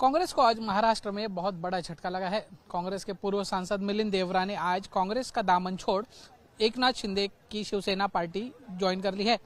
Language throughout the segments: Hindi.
कांग्रेस को आज महाराष्ट्र में बहुत बड़ा झटका लगा है कांग्रेस के पूर्व सांसद मिलिंद देवरा ने आज कांग्रेस का दामन छोड़ एक नाथ शिंदे की शिवसेना पार्टी ज्वाइन कर ली है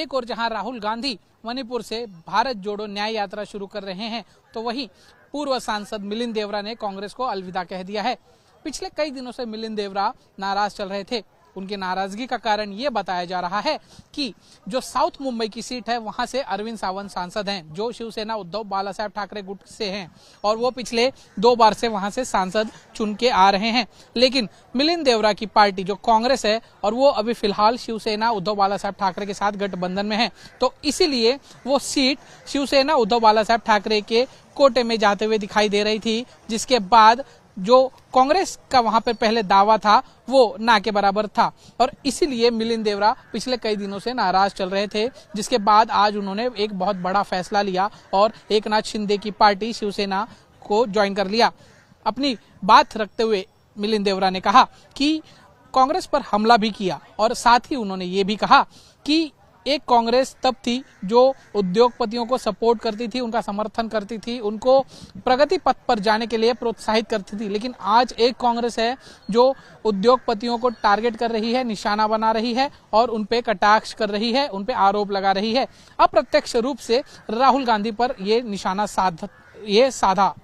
एक और जहां राहुल गांधी मणिपुर से भारत जोड़ो न्याय यात्रा शुरू कर रहे हैं तो वहीं पूर्व सांसद मिलिंद देवरा ने कांग्रेस को अलविदा कह दिया है पिछले कई दिनों से मिलिंद देवरा नाराज चल रहे थे उनकी नाराजगी का कारण ये बताया जा रहा है कि जो साउथ मुंबई की सीट है वहां से अरविंद सावंत सांसद हैं जो शिवसेना उद्धव बाला साहेब ठाकरे गुट से हैं और वो पिछले दो बार से वहां से सांसद चुन के आ रहे हैं लेकिन मिलिंद देवरा की पार्टी जो कांग्रेस है और वो अभी फिलहाल शिवसेना उद्धव बाला साहेब ठाकरे के साथ गठबंधन में है तो इसीलिए वो सीट शिवसेना उद्धव बाला साहब ठाकरे के कोटे में जाते हुए दिखाई दे रही थी जिसके बाद जो कांग्रेस का वहां पर पहले दावा था वो ना के बराबर था और इसीलिए मिलिंद देवरा पिछले कई दिनों से नाराज चल रहे थे जिसके बाद आज उन्होंने एक बहुत बड़ा फैसला लिया और एक नाथ शिंदे की पार्टी शिवसेना को ज्वाइन कर लिया अपनी बात रखते हुए मिलिंद देवरा ने कहा कि कांग्रेस पर हमला भी किया और साथ ही उन्होंने ये भी कहा कि एक कांग्रेस तब थी जो उद्योगपतियों को सपोर्ट करती थी उनका समर्थन करती थी उनको प्रगति पथ पर जाने के लिए प्रोत्साहित करती थी लेकिन आज एक कांग्रेस है जो उद्योगपतियों को टारगेट कर रही है निशाना बना रही है और उनपे कटाक्ष कर रही है उनपे आरोप लगा रही है अप्रत्यक्ष रूप से राहुल गांधी पर यह निशाना साध ये साधा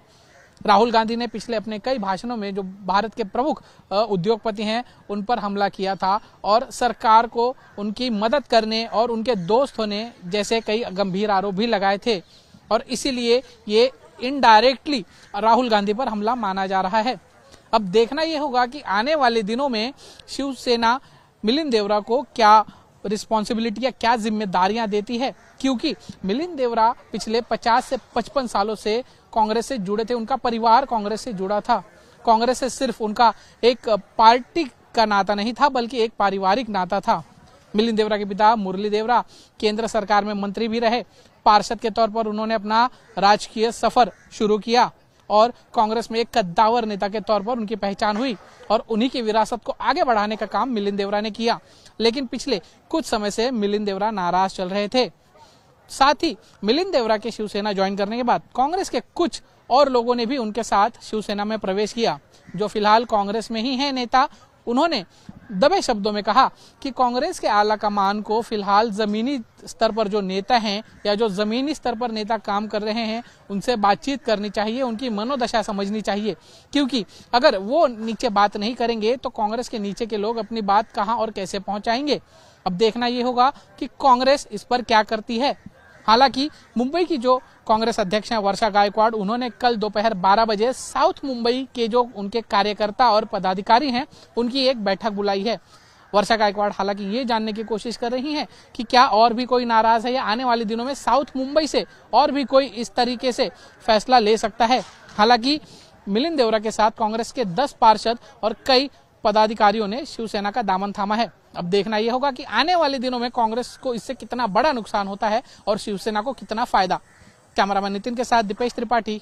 राहुल गांधी ने पिछले अपने कई भाषणों में जो भारत के प्रमुख उद्योगपति हैं उन पर हमला किया था और सरकार को उनकी मदद करने और उनके दोस्त होने जैसे कई गंभीर आरोप भी लगाए थे और इसीलिए ये इनडायरेक्टली राहुल गांधी पर हमला माना जा रहा है अब देखना यह होगा कि आने वाले दिनों में शिवसेना मिलिंद देवरा को क्या रिस्पॉन्सिबिलिटी या क्या जिम्मेदारियां देती है क्योंकि मिलिंद देवरा पिछले 50 से 55 सालों से कांग्रेस से जुड़े थे उनका परिवार कांग्रेस से जुड़ा था कांग्रेस से सिर्फ उनका एक पार्टी का नाता नहीं था बल्कि एक पारिवारिक नाता था मिलिंद देवरा के पिता मुरली देवरा केंद्र सरकार में मंत्री भी रहे पार्षद के तौर पर उन्होंने अपना राजकीय सफर शुरू किया और कांग्रेस में एक कद्दावर नेता के तौर पर उनकी पहचान हुई और उन्हीं की विरासत को आगे बढ़ाने का काम मिलिंद देवरा ने किया लेकिन पिछले कुछ समय से मिलिंद देवरा नाराज चल रहे थे साथ ही मिलिंद देवरा के शिवसेना ज्वाइन करने के बाद कांग्रेस के कुछ और लोगों ने भी उनके साथ शिवसेना में प्रवेश किया जो फिलहाल कांग्रेस में ही है नेता उन्होंने दबे शब्दों में कहा कि कांग्रेस के आला कमान को फिलहाल जमीनी स्तर पर जो नेता हैं या जो जमीनी स्तर पर नेता काम कर रहे हैं उनसे बातचीत करनी चाहिए उनकी मनोदशा समझनी चाहिए क्योंकि अगर वो नीचे बात नहीं करेंगे तो कांग्रेस के नीचे के लोग अपनी बात कहाँ और कैसे पहुंचाएंगे अब देखना ये होगा कि कांग्रेस इस पर क्या करती है हालांकि मुंबई की जो कांग्रेस अध्यक्ष हैं वर्षा गायकवाड़ उन्होंने कल दोपहर 12 बजे साउथ मुंबई के जो उनके कार्यकर्ता और पदाधिकारी हैं उनकी एक बैठक बुलाई है वर्षा गायकवाड़ हालांकि ये जानने की कोशिश कर रही हैं कि क्या और भी कोई नाराज है या आने वाले दिनों में साउथ मुंबई से और भी कोई इस तरीके से फैसला ले सकता है हालांकि मिलिंद देवरा के साथ कांग्रेस के दस पार्षद और कई पदाधिकारियों ने शिवसेना का दामन थामा है अब देखना यह होगा कि आने वाले दिनों में कांग्रेस को इससे कितना बड़ा नुकसान होता है और शिवसेना को कितना फायदा कैमरामैन नितिन के साथ दीपेश त्रिपाठी